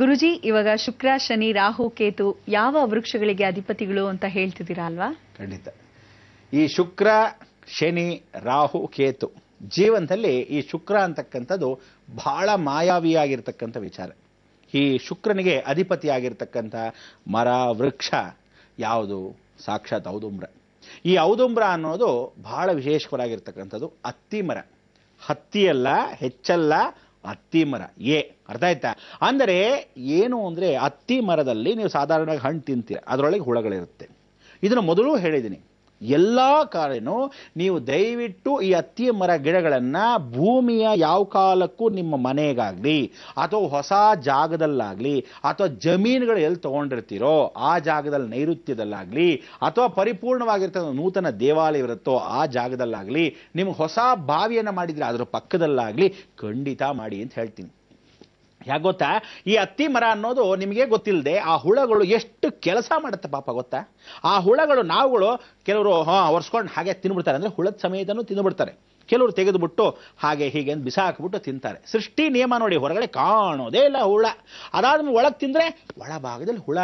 ಗುರುಜಿ ಇವಾಗ ಶುಕ್ರ ಶನಿ ರಾಹು ಕೇತು ಯಾವ ವೃಕ್ಷಗಳಿಗೆ ಅಧಿಪತಿಗಳು ಅಂತ ಹೇಳ್ತಿದ್ದೀರಾ ಅಲ್ವಾ ಖಂಡಿತ ಈ ಶುಕ್ರ ಶನಿ ರಾಹು ಕೇತು ಜೀವನದಲ್ಲಿ ಈ ಶುಕ್ರ ಅಂತಕ್ಕಂಥದ್ದು ಬಹಳ ಮಾಯಾವಿಯಾಗಿರ್ತಕ್ಕಂಥ ವಿಚಾರ ಈ ಶುಕ್ರನಿಗೆ ಅಧಿಪತಿಯಾಗಿರ್ತಕ್ಕಂಥ ಮರ ವೃಕ್ಷ ಯಾವುದು ಸಾಕ್ಷಾತ್ ಔದುಂಬ್ರ ಈ ಔದುಂಬ್ರ ಅನ್ನೋದು ಬಹಳ ವಿಶೇಷವಾಗಿರ್ತಕ್ಕಂಥದ್ದು ಅತ್ತಿ ಮರ ಹತ್ತಿಯಲ್ಲ ಹೆಚ್ಚಲ್ಲ ಅತ್ತಿಮರ ಎ ಅರ್ಥ ಆಯ್ತಾ ಅಂದರೆ ಏನು ಅಂದರೆ ಅತ್ತಿ ಮರದಲ್ಲಿ ನೀವು ಸಾಧಾರಣವಾಗಿ ಹಣ್ಣು ತಿಂತೀರ ಅದರೊಳಗೆ ಹುಳಗಳಿರುತ್ತೆ ಇದನ್ನು ಮೊದಲು ಹೇಳಿದ್ದೀನಿ ಎಲ್ಲ ಕಾರ್ಯನೂ ನೀವು ದಯವಿಟ್ಟು ಈ ಅತ್ತಿ ಮರ ಗಿಡಗಳನ್ನು ಭೂಮಿಯ ಯಾವ ಕಾಲಕ್ಕೂ ನಿಮ್ಮ ಮನೆಗಾಗಲಿ ಅಥವಾ ಹೊಸ ಜಾಗದಲ್ಲಾಗಲಿ ಅಥವಾ ಜಮೀನುಗಳು ಎಲ್ಲಿ ತೊಗೊಂಡಿರ್ತೀರೋ ಆ ಜಾಗದಲ್ಲಿ ನೈಋತ್ಯದಲ್ಲಾಗಲಿ ಅಥವಾ ಪರಿಪೂರ್ಣವಾಗಿರ್ತಕ್ಕಂಥ ನೂತನ ದೇವಾಲಯ ಇರುತ್ತೋ ಆ ಜಾಗದಲ್ಲಾಗಲಿ ನಿಮ್ಗೆ ಹೊಸ ಬಾವಿಯನ್ನು ಮಾಡಿದ್ರೆ ಅದರ ಪಕ್ಕದಲ್ಲಾಗಲಿ ಖಂಡಿತ ಮಾಡಿ ಅಂತ ಹೇಳ್ತೀನಿ ಯಾಕೆ ಗೊತ್ತಾ ಈ ಅತ್ತಿ ಮರ ಅನ್ನೋದು ನಿಮಗೆ ಗೊತ್ತಿಲ್ಲದೆ ಆ ಹುಳಗಳು ಎಷ್ಟು ಕೆಲಸ ಮಾಡುತ್ತೆ ಪಾಪ ಗೊತ್ತಾ ಆ ಹುಳಗಳು ನಾವುಗಳು ಕೆಲವರು ಹಾಂ ಒರೆಸ್ಕೊಂಡು ಹಾಗೆ ತಿನ್ಬಿಡ್ತಾರೆ ಅಂದರೆ ಹುಳದ ಸಮಯದನ್ನು ತಿಂದುಬಿಡ್ತಾರೆ ಕೆಲವರು ತೆಗೆದುಬಿಟ್ಟು ಹಾಗೆ ಹೀಗೆ ಅಂತ ಬಿಸಾಕ್ಬಿಟ್ಟು ತಿಂತಾರೆ ಸೃಷ್ಟಿ ನಿಯಮ ನೋಡಿ ಹೊರಗಡೆ ಕಾಣೋದೇ ಇಲ್ಲ ಹುಳ ಅದಾದ್ಮೇಲೆ ಒಳಗೆ ತಿಂದರೆ ಭಾಗದಲ್ಲಿ ಹುಳ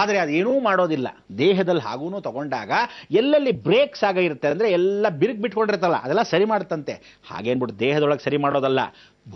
ಆದರೆ ಅದೇನೂ ಮಾಡೋದಿಲ್ಲ ದೇಹದಲ್ಲಿ ಹಾಗೂ ತಗೊಂಡಾಗ ಎಲ್ಲೆಲ್ಲಿ ಬ್ರೇಕ್ಸ್ ಆಗ ಇರುತ್ತೆ ಅಂದರೆ ಎಲ್ಲ ಬಿರುಕು ಬಿಟ್ಕೊಂಡಿರ್ತಲ್ಲ ಅದೆಲ್ಲ ಸರಿ ಮಾಡುತ್ತಂತೆ ಹಾಗೇನ್ಬಿಟ್ಟು ದೇಹದೊಳಗೆ ಸರಿ ಮಾಡೋದಲ್ಲ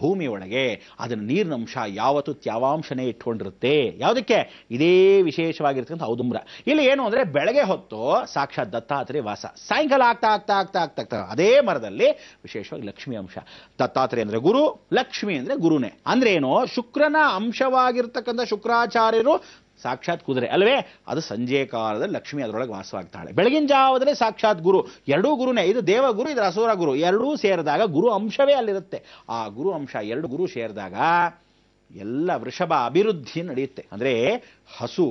ಭೂಮಿಯೊಳಗೆ ಅದರ ನೀರಿನ ಅಂಶ ಯಾವತ್ತು ತ್ಯಾವಾಂಶನೇ ಇಟ್ಕೊಂಡಿರುತ್ತೆ ಯಾವುದಕ್ಕೆ ಇದೇ ವಿಶೇಷವಾಗಿರ್ತಕ್ಕಂಥ ಔದುಂಬ್ರ ಇಲ್ಲಿ ಏನು ಅಂದರೆ ಬೆಳಗ್ಗೆ ಹೊತ್ತು ಸಾಕ್ಷಾತ್ ದತ್ತಾತ್ರೇಯ ವಾಸ ಸಾಯಂಕಾಲ ಆಗ್ತಾ ಆಗ್ತಾ ಆಗ್ತಾ ಆಗ್ತಾ ಆಗ್ತಾ ಅದೇ ಮರದಲ್ಲಿ ವಿಶೇಷವಾಗಿ ಲಕ್ಷ್ಮಿ ಅಂಶ ದತ್ತಾತ್ರೇಯ ಅಂದರೆ ಗುರು ಲಕ್ಷ್ಮಿ ಅಂದರೆ ಗುರುನೇ ಅಂದ್ರೆ ಏನು ಶುಕ್ರನ ಅಂಶವಾಗಿರ್ತಕ್ಕಂಥ ಶುಕ್ರಾಚಾರ್ಯರು ಸಾಕ್ಷಾತ್ ಕುದುರೆ ಅಲ್ವೇ ಅದು ಸಂಜೆ ಕಾಲದಲ್ಲಿ ಲಕ್ಷ್ಮಿ ಅದರೊಳಗೆ ವಾಸವಾಗ್ತಾಳೆ ಬೆಳಗಿನ ಜಾವದಲ್ಲಿ ಸಾಕ್ಷಾತ್ ಗುರು ಎರಡೂ ಗುರುನೇ ಇದು ದೇವ ಗುರು ಇದರ ಅಸುರ ಗುರು ಎರಡೂ ಸೇರಿದಾಗ ಗುರು ಅಂಶವೇ ಅಲ್ಲಿರುತ್ತೆ ಆ ಗುರು ಅಂಶ ಎರಡು ಗುರು ಸೇರಿದಾಗ ಎಲ್ಲ ವೃಷಭ ಅಭಿವೃದ್ಧಿ ನಡೆಯುತ್ತೆ ಅಂದರೆ ಹಸು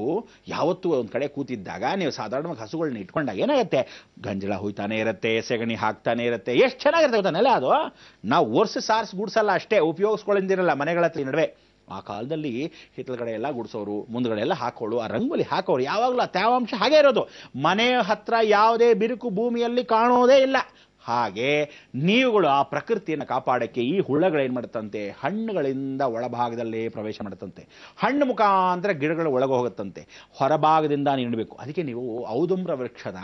ಯಾವತ್ತೂ ಒಂದು ಕಡೆ ಕೂತಿದ್ದಾಗ ನೀವು ಸಾಧಾರಣವಾಗಿ ಹಸುಗಳನ್ನ ಇಟ್ಕೊಂಡಾಗ ಏನಾಗುತ್ತೆ ಗಂಜಲ ಹೋಯ್ತಾನೆ ಇರುತ್ತೆ ಸೆಗಣಿ ಹಾಕ್ತಾನೆ ಇರುತ್ತೆ ಎಷ್ಟು ಚೆನ್ನಾಗಿರುತ್ತೆ ಗೊತ್ತಾನಲ್ಲ ಅದು ನಾವು ಒರ್ಸಿ ಸಾರ್ಸಿ ಗುಡ್ಸಲ್ಲ ಅಷ್ಟೇ ಉಪಯೋಗಿಸ್ಕೊಳ್ಳಿಂದಿರಲ್ಲ ಮನೆಗಳ ನಡುವೆ ಆ ಕಾಲದಲ್ಲಿ ಹಿತ್ತಲಗಡೆ ಎಲ್ಲ ಗುಡಿಸೋರು ಮುಂದ್ಗಡೆ ಎಲ್ಲ ಹಾಕೋಳು ಆ ರಂಗೋಲಿ ಹಾಕೋರು ಯಾವಾಗಲೂ ತೇವಾಂಶ ಹಾಗೆ ಇರೋದು ಮನೆ ಹತ್ರ ಯಾವುದೇ ಬಿರುಕು ಭೂಮಿಯಲ್ಲಿ ಕಾಣೋದೇ ಇಲ್ಲ ಹಾಗೆ ನೀವುಗಳು ಆ ಪ್ರಕೃತಿಯನ್ನು ಕಾಪಾಡೋಕ್ಕೆ ಈ ಹುಳಗಳೇನು ಮಾಡುತ್ತಂತೆ ಹಣ್ಣುಗಳಿಂದ ಒಳಭಾಗದಲ್ಲಿ ಪ್ರವೇಶ ಮಾಡುತ್ತಂತೆ ಹಣ್ಣು ಮುಖಾಂತರ ಗಿಡಗಳು ಒಳಗೆ ಹೋಗುತ್ತಂತೆ ಹೊರಭಾಗದಿಂದ ನೀಡಬೇಕು ಅದಕ್ಕೆ ನೀವು ಔದುಂಬ್ರ ವೃಕ್ಷದ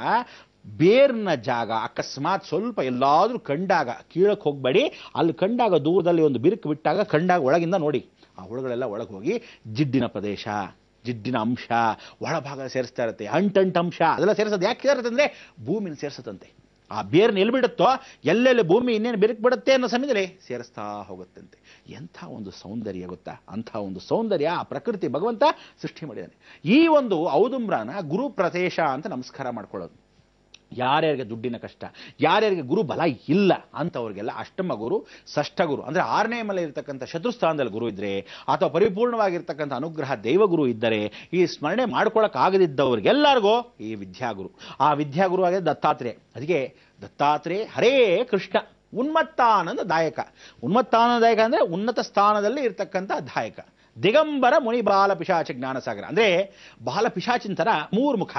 ಬೇರ್ನ ಜಾಗ ಅಕಸ್ಮಾತ್ ಸ್ವಲ್ಪ ಎಲ್ಲಾದರೂ ಕಂಡಾಗ ಕೀಳಕ್ಕೆ ಹೋಗಬೇಡಿ ಅಲ್ಲಿ ಕಂಡಾಗ ದೂರದಲ್ಲಿ ಒಂದು ಬಿರುಕು ಬಿಟ್ಟಾಗ ಕಂಡಾಗ ಒಳಗಿಂದ ನೋಡಿ ಆ ಹುಳುಗಳೆಲ್ಲ ಒಳಗೆ ಹೋಗಿ ಜಿಡ್ಡಿನ ಪ್ರದೇಶ ಜಿಡ್ಡಿನ ಅಂಶ ಒಳಭಾಗ ಸೇರಿಸ್ತಾ ಇರುತ್ತೆ ಅಂಟಂಟ್ ಅಂಶ ಅದೆಲ್ಲ ಸೇರಿಸೋದು ಯಾಕೆ ಸೇರುತ್ತೆ ಅಂದರೆ ಭೂಮಿನ ಸೇರಿಸುತ್ತಂತೆ ಆ ಬೇರ್ನ ಬಿಡುತ್ತೋ ಎಲ್ಲೆಲ್ಲಿ ಭೂಮಿ ಇನ್ನೇನು ಬಿರುಕ್ ಬಿಡುತ್ತೆ ಅನ್ನೋ ಸಮಯದಲ್ಲಿ ಸೇರಿಸ್ತಾ ಹೋಗುತ್ತಂತೆ ಎಂಥ ಒಂದು ಸೌಂದರ್ಯ ಗೊತ್ತಾ ಅಂಥ ಒಂದು ಸೌಂದರ್ಯ ಆ ಪ್ರಕೃತಿ ಭಗವಂತ ಸೃಷ್ಟಿ ಮಾಡಿದ್ದಾನೆ ಈ ಒಂದು ಔದುಂಬ್ರಾನ ಗುರು ಪ್ರದೇಶ ಅಂತ ನಮಸ್ಕಾರ ಮಾಡ್ಕೊಳ್ಳೋದು ಯಾರ್ಯಾರಿಗೆ ದುಡ್ಡಿನ ಕಷ್ಟ ಯಾರ್ಯಾರಿಗೆ ಗುರು ಬಲ ಇಲ್ಲ ಅಂತವ್ರಿಗೆಲ್ಲ ಅಷ್ಟಮ ಗುರು ಷಷ್ಠ ಗುರು ಅಂದರೆ ಆರನೇ ಮಲೆ ಇರತಕ್ಕಂಥ ಶತ್ರುಸ್ಥಾನದಲ್ಲಿ ಗುರು ಇದ್ದರೆ ಅಥವಾ ಪರಿಪೂರ್ಣವಾಗಿರ್ತಕ್ಕಂಥ ಅನುಗ್ರಹ ದೈವಗುರು ಇದ್ದರೆ ಈ ಸ್ಮರಣೆ ಮಾಡ್ಕೊಳ್ಳೋಕ್ಕಾಗದಿದ್ದವ್ರಿಗೆಲ್ಲರಿಗೂ ಈ ವಿದ್ಯಾಗುರು ಆ ವಿದ್ಯಾಗುರು ಆಗಿದೆ ದತ್ತಾತ್ರೇಯ ಅದಕ್ಕೆ ದತ್ತಾತ್ರೇಯ ಹರೇ ಕೃಷ್ಣ ಉನ್ಮತ್ತಾನಂದ ದಾಯಕ ದಾಯಕ ಅಂದರೆ ಉನ್ನತ ಸ್ಥಾನದಲ್ಲಿ ಇರತಕ್ಕಂಥ ದಾಯಕ ದಿಗಂಬರ ಮುನಿ ಬಾಲ ಜ್ಞಾನಸಾಗರ ಅಂದರೆ ಬಾಲ ಥರ ಮೂರು ಮುಖ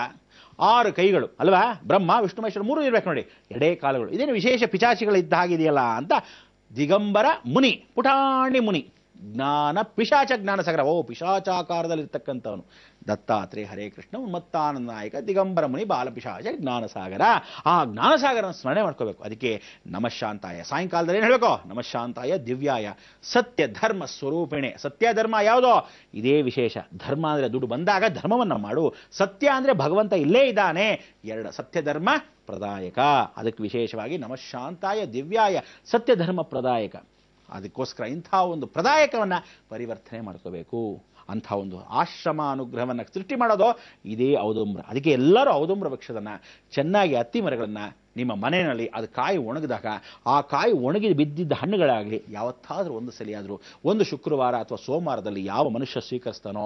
ಆರು ಕೈಗಳು ಅಲ್ವಾ ಬ್ರಹ್ಮ ವಿಷ್ಣು ಮಹೇಶ್ವರ ಮೂರು ಇರಬೇಕು ನೋಡಿ ಎಡೇ ಕಾಲುಗಳು ಇದೇನು ವಿಶೇಷ ಇದ್ದ ಹಾಗಿದೆಯಲ್ಲ ಅಂತ ದಿಗಂಬರ ಮುನಿ ಪುಟಾಣಿ ಮುನಿ ಜ್ಞಾನ ಪಿಶಾಚ ಜ್ಞಾನ ಸಾಗರ ಓ ಪಿಶಾಚಾಕಾರದಲ್ಲಿರ್ತಕ್ಕಂಥವನು ದತ್ತಾತ್ರೇಯ ಹರೇ ಕೃಷ್ಣ ಉನ್ಮತ್ತಾನಂದ ನಾಯಕ ದಿಗಂಬರ ಮುನಿ ಬಾಲಪಿಶಾಚ ಜ್ಞಾನಸಾಗರ ಆ ಜ್ಞಾನಸಾಗರನ ಸ್ಮರಣೆ ಮಾಡ್ಕೋಬೇಕು ಅದಕ್ಕೆ ನಮಶಾಂತಾಯ ಸಾಯಂಕಾಲದಲ್ಲಿ ಏನು ಹೇಳಬೇಕು ನಮಶಾಂತಾಯ ದಿವ್ಯಾಯ ಸತ್ಯ ಧರ್ಮ ಸ್ವರೂಪಿಣೆ ಸತ್ಯ ಧರ್ಮ ಯಾವುದೋ ಇದೇ ವಿಶೇಷ ಧರ್ಮ ಅಂದರೆ ದುಡ್ಡು ಬಂದಾಗ ಧರ್ಮವನ್ನು ಮಾಡು ಸತ್ಯ ಅಂದರೆ ಭಗವಂತ ಇಲ್ಲೇ ಇದ್ದಾನೆ ಎರಡು ಸತ್ಯ ಧರ್ಮ ಪ್ರದಾಯಕ ಅದಕ್ಕೆ ವಿಶೇಷವಾಗಿ ನಮಶಾಂತಾಯ ದಿವ್ಯಾಯ ಸತ್ಯ ಧರ್ಮ ಪ್ರದಾಯಕ ಅದಕ್ಕೋಸ್ಕರ ಇಂಥ ಒಂದು ಪ್ರದಾಯಕವನ್ನು ಪರಿವರ್ತನೆ ಮಾಡ್ಕೋಬೇಕು ಅಂಥ ಒಂದು ಆಶ್ರಮ ಅನುಗ್ರಹವನ್ನು ಸೃಷ್ಟಿ ಮಾಡೋದು ಇದೇ ಔದುಂಬ್ರ ಅದಕ್ಕೆ ಎಲ್ಲರೂ ಔದುಂಬ್ರ ವೃಕ್ಷದನ್ನು ಚೆನ್ನಾಗಿ ಅತ್ತಿ ಮರಗಳನ್ನು ನಿಮ್ಮ ಮನೆಯಲ್ಲಿ ಅದು ಕಾಯಿ ಒಣಗಿದಾಗ ಆ ಕಾಯಿ ಒಣಗಿ ಬಿದ್ದಿದ್ದ ಹಣ್ಣುಗಳಾಗಲಿ ಯಾವತ್ತಾದರೂ ಒಂದು ಸಲಿಯಾದರೂ ಒಂದು ಶುಕ್ರವಾರ ಅಥವಾ ಸೋಮವಾರದಲ್ಲಿ ಯಾವ ಮನುಷ್ಯ ಸ್ವೀಕರಿಸ್ತಾನೋ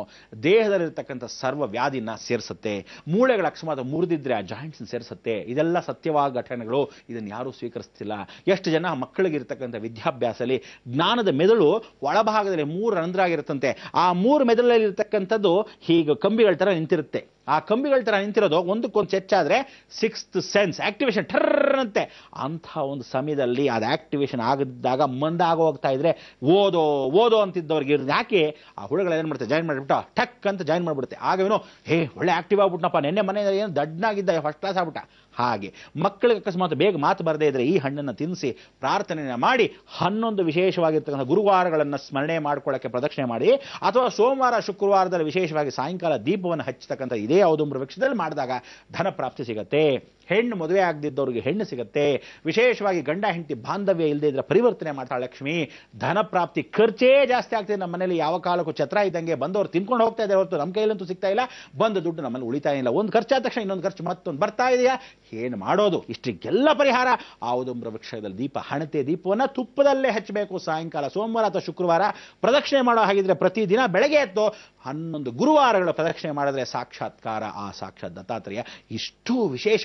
ದೇಹದಲ್ಲಿರ್ತಕ್ಕಂಥ ಸರ್ವ ವ್ಯಾಧಿನ ಸೇರಿಸುತ್ತೆ ಮೂಳೆಗಳ ಅಕಸ್ಮಾತ್ ಮುರಿದಿದ್ರೆ ಆ ಜಾಯಿಂಟ್ಸ್ನ ಸೇರಿಸುತ್ತೆ ಇದೆಲ್ಲ ಸತ್ಯವಾದ ಘಟನೆಗಳು ಇದನ್ನು ಯಾರೂ ಸ್ವೀಕರಿಸ್ತಿಲ್ಲ ಎಷ್ಟು ಜನ ಮಕ್ಕಳಿಗಿರ್ತಕ್ಕಂಥ ವಿದ್ಯಾಭ್ಯಾಸದಲ್ಲಿ ಜ್ಞಾನದ ಮೆದುಳು ಒಳಭಾಗದಲ್ಲಿ ಮೂರು ಆಗಿರುತ್ತಂತೆ ಆ ಮೂರು ಮೆದುಳಲ್ಲಿ ಇರ್ತಕ್ಕಂಥದ್ದು ಹೀಗೆ ಕಂಬಿಗಳ ಥರ ನಿಂತಿರುತ್ತೆ ಆ ಕಂಬಿಗಳ ಥರ ನಿಂತಿರೋದು ಒಂದಕ್ಕೊಂದು ಚೆಚ್ಚಾದ್ರೆ ಸಿಕ್ಸ್ತ್ ಸೆನ್ಸ್ ಆಕ್ಟಿವೇಶನ್ ಟರ್ರಂತೆ ಅಂಥ ಒಂದು ಸಮಯದಲ್ಲಿ ಅದು ಆಕ್ಟಿವೇಶನ್ ಆಗದಿದ್ದಾಗ ಮಂದಾಗೋಗ್ತಾ ಇದ್ರೆ ಓದೋ ಓದೋ ಅಂತಿದ್ದವ್ರಿಗೆ ಯಾಕೆ ಆ ಏನು ಮಾಡ್ತಾರೆ ಜಾಯಿನ್ ಮಾಡಿಬಿಟ್ಟು ಟಕ್ ಅಂತ ಜಾಯಿನ್ ಮಾಡಿಬಿಡುತ್ತೆ ಆಗವೇನು ಹೇ ಒಳ್ಳೆ ಆಕ್ಟಿವ್ ಆಗ್ಬಿಟ್ನಪ್ಪ ನಿನ್ನೆ ಮನೆಯಲ್ಲಿ ಏನು ದಡ್ಡನಾಗಿದ್ದ ಫಸ್ಟ್ ಕ್ಲಾಸ್ ಆಗ್ಬಿಟ್ಟ ಹಾಗೆ ಮಕ್ಕಳಿಗೆ ಅಕಸ್ಮಾತ್ ಬೇಗ ಮಾತು ಬರದೇ ಇದ್ದರೆ ಈ ಹಣ್ಣನ್ನು ತಿನ್ನಿಸಿ ಪ್ರಾರ್ಥನೆಯನ್ನು ಮಾಡಿ ಹನ್ನೊಂದು ವಿಶೇಷವಾಗಿರ್ತಕ್ಕಂಥ ಗುರುವಾರಗಳನ್ನು ಸ್ಮರಣೆ ಮಾಡಿಕೊಳ್ಳೋಕ್ಕೆ ಪ್ರದಕ್ಷಿಣೆ ಮಾಡಿ ಅಥವಾ ಸೋಮವಾರ ಶುಕ್ರವಾರದಲ್ಲಿ ವಿಶೇಷವಾಗಿ ಸಾಯಂಕಾಲ ದೀಪವನ್ನು ಹಚ್ಚತಕ್ಕಂಥ ಇದೇ ಯಾವುದೊಂದು ವೃಕ್ಷದಲ್ಲಿ ಮಾಡಿದಾಗ ಧನ ಪ್ರಾಪ್ತಿ ಸಿಗತ್ತೆ ಹೆಣ್ಣು ಮದುವೆ ಆಗದಿದ್ದವ್ರಿಗೆ ಹೆಣ್ಣು ಸಿಗುತ್ತೆ ವಿಶೇಷವಾಗಿ ಗಂಡ ಹೆಂಡತಿ ಬಾಂಧವ್ಯ ಇಲ್ಲದೆ ಪರಿವರ್ತನೆ ಮಾಡ್ತಾಳೆ ಲಕ್ಷ್ಮಿ ಧನ ಪ್ರಾಪ್ತಿ ಖರ್ಚೇ ಜಾಸ್ತಿ ಆಗ್ತದೆ ನಮ್ಮ ಮನೇಲಿ ಯಾವ ಕಾಲಕ್ಕೂ ಛತ್ರ ಇದ್ದಂಗೆ ಬಂದವರು ತಿನ್ಕೊಂಡು ಹೋಗ್ತಾ ಇದ್ದಾರೆ ಹೊರತು ನಮ್ಮ ಕೈಲಂತೂ ಸಿಗ್ತಾ ಇಲ್ಲ ಬಂದ ದುಡ್ಡು ನಮ್ಮಲ್ಲಿ ಉಳಿತಾಯ ಇಲ್ಲ ಒಂದು ಖರ್ಚಾದ ತಕ್ಷಣ ಇನ್ನೊಂದು ಖರ್ಚು ಮತ್ತೊಂದು ಬರ್ತಾ ಇದೆಯಾ ಏನು ಮಾಡೋದು ಇಷ್ಟಿಗೆಲ್ಲ ಪರಿಹಾರ ಆವುದುಂಬ್ರ ವೃಕ್ಷದಲ್ಲಿ ದೀಪ ಹಣತೆ ದೀಪವನ್ನು ತುಪ್ಪದಲ್ಲೇ ಹಚ್ಚಬೇಕು ಸಾಯಂಕಾಲ ಸೋಮವಾರ ಅಥವಾ ಶುಕ್ರವಾರ ಪ್ರದಕ್ಷಿಣೆ ಮಾಡೋ ಹಾಗಿದ್ರೆ ಪ್ರತಿದಿನ ಬೆಳಗ್ಗೆ ಎದ್ದು ಹನ್ನೊಂದು ಗುರುವಾರಗಳ ಪ್ರದಕ್ಷಿಣೆ ಮಾಡಿದ್ರೆ ಸಾಕ್ಷಾತ್ಕಾರ ಆ ಸಾಕ್ಷಾತ್ ದತ್ತಾತ್ರೇಯ ಇಷ್ಟು ವಿಶೇಷ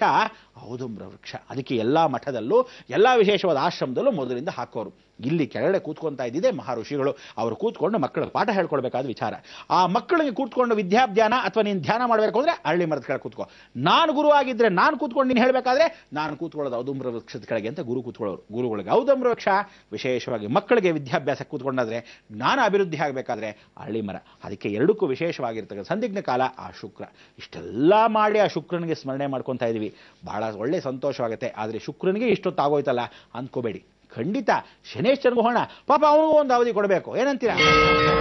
ಔದುಂಬ್ರ ವೃಕ್ಷ ಅದಕ್ಕೆ ಎಲ್ಲ ಮಠದಲ್ಲೂ ಎಲ್ಲ ವಿಶೇಷವಾದ ಆಶ್ರಮದಲ್ಲೂ ಮೊದಲಿಂದ ಹಾಕೋರು ಇಲ್ಲಿ ಕೆಳಗಡೆ ಕೂತ್ಕೊಂತಾ ಇದ್ದಿದೆ ಮಹಾಋಷಿಗಳು ಅವರು ಕೂತ್ಕೊಂಡು ಮಕ್ಕಳಿಗೆ ಪಾಠ ಹೇಳ್ಕೊಳ್ಬೇಕಾದ ವಿಚಾರ ಆ ಮಕ್ಕಳಿಗೆ ಕೂತ್ಕೊಂಡು ವಿದ್ಯಾಭ್ಯಾನ ಅಥವಾ ನೀನು ಧ್ಯಾನ ಮಾಡಬೇಕು ಅಂದರೆ ಅರಳಿ ಮರದ ಕೆಳಗೆ ಕೂತ್ಕೋ ನಾನು ಗುರು ಆಗಿದ್ರೆ ನಾನು ಕೂತ್ಕೊಂಡು ನೀನು ಹೇಳಬೇಕಾದ್ರೆ ನಾನು ಕೂತ್ಕೊಳ್ಳೋದು ಔದುಂಬ್ರ ವೃಕ್ಷದ ಕೆಳಗೆ ಅಂತ ಗುರು ಕೂತ್ಕೊಳ್ಳೋರು ಗುರುಗಳಿಗೆ ಔದುಂಬ್ರ ವೃಕ್ಷ ವಿಶೇಷವಾಗಿ ಮಕ್ಕಳಿಗೆ ವಿದ್ಯಾಭ್ಯಾಸ ಕೂತ್ಕೊಂಡಾದ್ರೆ ನಾನು ಅಭಿವೃದ್ಧಿ ಆಗಬೇಕಾದ್ರೆ ಹಳ್ಳಿ ಮರ ಅದಕ್ಕೆ ಎರಡಕ್ಕೂ ವಿಶೇಷವಾಗಿರ್ತಕ್ಕಂಥ ಸಂದಿಗ್ನ ಕಾಲ ಆ ಶುಕ್ರ ಇಷ್ಟೆಲ್ಲ ಮಾಡಿ ಆ ಶುಕ್ರನಿಗೆ ಸ್ಮರಣೆ ಮಾಡ್ಕೊತಾ ಇದ್ದೀವಿ ಬಹಳ ಒಳ್ಳೆ ಸಂತೋಷವಾಗುತ್ತೆ ಆದರೆ ಶುಕ್ರನಿಗೆ ಇಷ್ಟೊತ್ತಾಗೋಯ್ತಲ್ಲ ಅಂದ್ಕೋಬೇಡಿ ಖಂಡಿತ ಶನೇಶ್ವರನಿಗೆ ಹೋಗೋಣ ಪಾಪ ಅವನಿಗೂ ಒಂದು ಅವಧಿ ಕೊಡಬೇಕು ಏನಂತೀರಾ